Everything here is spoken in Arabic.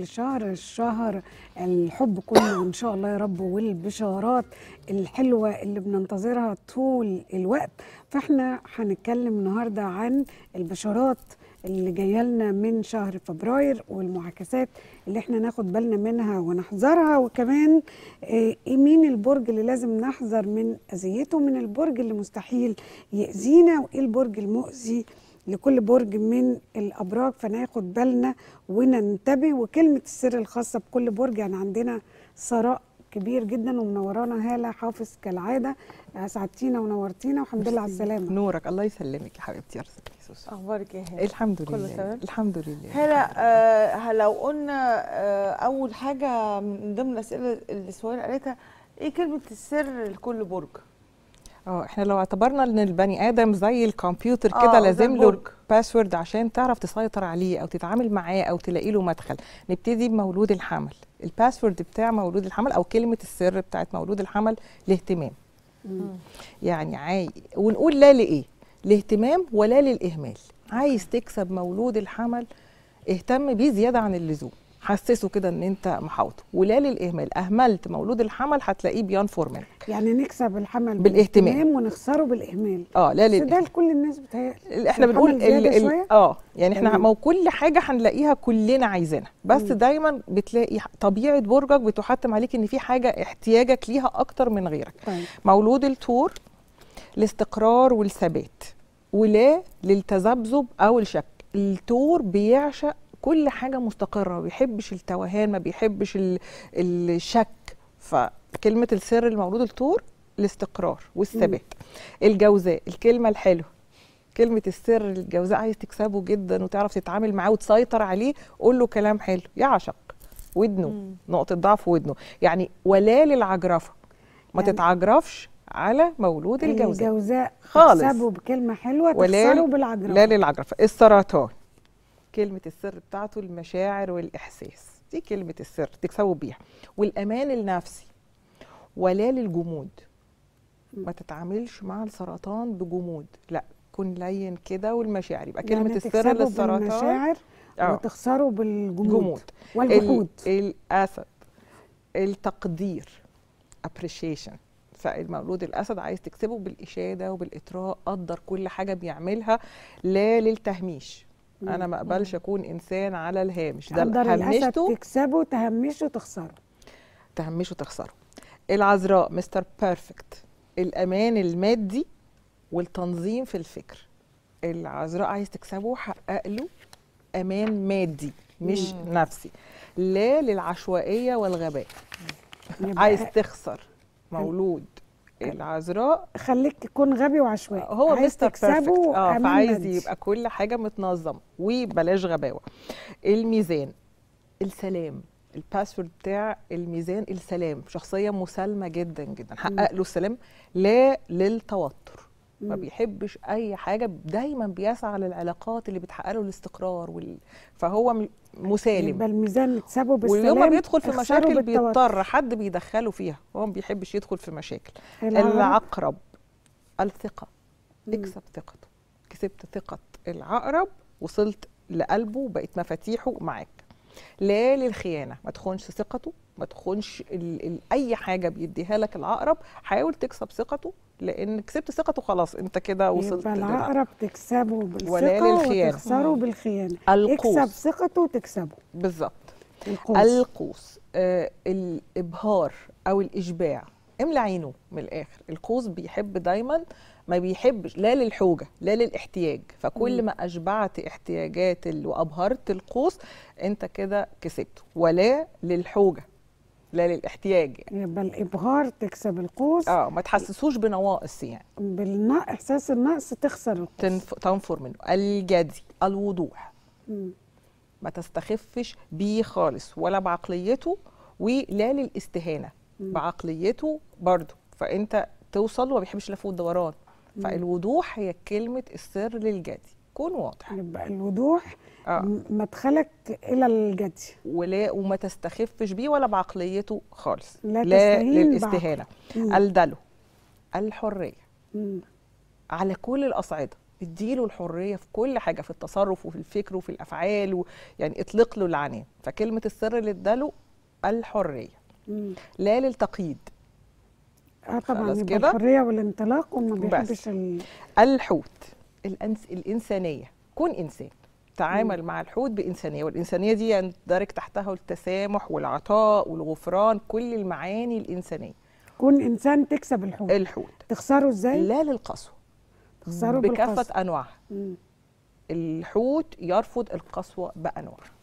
الشهر الشهر الحب كله ان شاء الله يا رب والبشارات الحلوه اللي بننتظرها طول الوقت فاحنا هنتكلم النهارده عن البشارات اللي جايه لنا من شهر فبراير والمعاكسات اللي احنا ناخد بالنا منها ونحذرها وكمان ايه مين البرج اللي لازم نحذر من اذيته من البرج اللي مستحيل ياذينا وايه البرج المؤذي لكل برج من الابراج فناخد بالنا وننتبه وكلمه السر الخاصه بكل برج يعني عندنا ثراء كبير جدا ومنورانا هاله حافظ كالعاده سعدتينا ونورتينا والحمد لله على السلامه نورك الله يسلمك يا حبيبتي يا الله اخبارك ايه هاله الحمد لله كله الحمد لله هاله آه لو قلنا آه اول حاجه من ضمن الاسئله اللي سهير قالتها ايه كلمه السر لكل برج اه احنا لو اعتبرنا ان البني ادم زي الكمبيوتر اه، كده لازم له باسورد عشان تعرف تسيطر عليه او تتعامل معاه او تلاقي له مدخل نبتدي بمولود الحمل الباسورد بتاع مولود الحمل او كلمه السر بتاعت مولود الحمل الاهتمام يعني عاي... ونقول لا لايه الاهتمام ولا للاهمال عايز تكسب مولود الحمل اهتم بيه زياده عن اللزوم حسسه كده ان انت محاوطه ولا للاهمال اهملت مولود الحمل هتلاقيه بينفر منك يعني نكسب الحمل بالاهتمام ونخسره بالاهمال اه لا لل... ده لكل الناس بتهيألي احنا بنقول ال... ال... اه يعني احنا ما كل حاجه هنلاقيها كلنا عايزينها بس مم. دايما بتلاقي طبيعه برجك بتحتم عليك ان في حاجه احتياجك ليها اكتر من غيرك طيب. مولود الثور الاستقرار والثبات ولا للتذبذب او الشك الثور بيعشق كل حاجه مستقره ما بيحبش التوهان ما بيحبش الشك فكلمه السر المولود الطور الاستقرار والثبات الجوزاء الكلمه الحلوه كلمة السر الجوزاء عايز تكسبه جدا وتعرف تتعامل معاه وتسيطر عليه قول له كلام حلو يعشق ودنه مم. نقطة ضعف ودنه يعني ولا للعجرفة ما يعني تتعجرفش على مولود الجوزاء الجوزاء خالص تكسبه بكلمة حلوة تكسبه تكسره بالعجرفة لا للعجرفة السرطان كلمه السر بتاعته المشاعر والاحساس دي كلمه السر تكسبوا بيها والامان النفسي ولا للجمود ما تتعاملش مع السرطان بجمود لا كن لين كده والمشاعر يبقى كلمه يعني السر للسرطان بالمشاعر آه. وتخسره بالجمود والجمود الاسد التقدير appreciation فالمولود الاسد عايز تكسبه بالاشاده وبالاطراء قدر كل حاجه بيعملها لا للتهميش انا ما اقبلش اكون انسان على الهامش ده تهمشته تكسبه تهمشه تخسره تهمشه تخسره العذراء مستر بيرفكت الامان المادي والتنظيم في الفكر العذراء عايز تكسبه حقق له امان مادي مش مم. نفسي لا للعشوائيه والغباء عايز تخسر مولود إيه. العذراء خليك تكون غبي وعشوائي هو مستر بيرفكت اه فعايز يبقى كل حاجه متنظم وبلاش غباوه الميزان السلام الباسورد بتاع الميزان السلام شخصيه مسالمه جدا جدا حقق له السلام لا للتوتر ما بيحبش اي حاجه دايما بيسعى للعلاقات اللي بتحقق له الاستقرار وال... فهو مسالم يبقى الميزان متسابه بالسلام ويوم ما بيدخل في مشاكل بيضطر حد بيدخله فيها هو ما بيحبش يدخل في مشاكل العقرب الثقه اكسب ثقته كسبت ثقه العقرب وصلت لقلبه بقت مفاتيحه معاك لا للخيانه ما تخونش ثقته ما تخونش ال ال اي حاجه بيديها لك العقرب حاول تكسب ثقته لان كسبت ثقته خلاص انت كده وصلت يبقى العقرب تكسبه بالثقه ولا للخيانه وتخسره بالخيانه القوس. اكسب ثقته وتكسبه بالظبط القوس, القوس. آه الابهار او الاشباع املى عينه من الاخر القوس بيحب دايما ما بيحبش لا للحوجه لا للاحتياج فكل ما اشبعت احتياجات وابهرت القوس انت كده كسبته ولا للحوجه لا للاحتياج يعني. يبقى الابهار تكسب القوس اه ما تحسسوش بنواقص يعني بالنا احساس النقص تخسر القوس تنف... تنفر منه الجدي الوضوح مم. ما تستخفش بيه خالص ولا بعقليته ولا للاستهانه بعقليته برضه فانت توصل وما بيحبش لف ودوران فالوضوح هي كلمه السر للجدي كون واضح يبقى الوضوح آه. مدخلك الى الجدي ولا وما تستخفش بيه ولا بعقليته خالص لا, لا للاستهانه الدلو الحريه مم. على كل الاصعده اديله الحريه في كل حاجه في التصرف وفي الفكر وفي الافعال و... يعني اطلق له العنان فكلمه السر للدلو الحريه لا للتقييد اه طبعا الحريه والانطلاق وما بيحبش بس. الحوت الأنس... الانسانيه كون انسان تعامل مم. مع الحوت بانسانيه والانسانيه دي يندرج يعني تحتها التسامح والعطاء والغفران كل المعاني الانسانيه كون انسان تكسب الحوت الحوت تخسره ازاي لا للقسوه تخسره بكافه انواعها الحوت يرفض القسوه بانواعها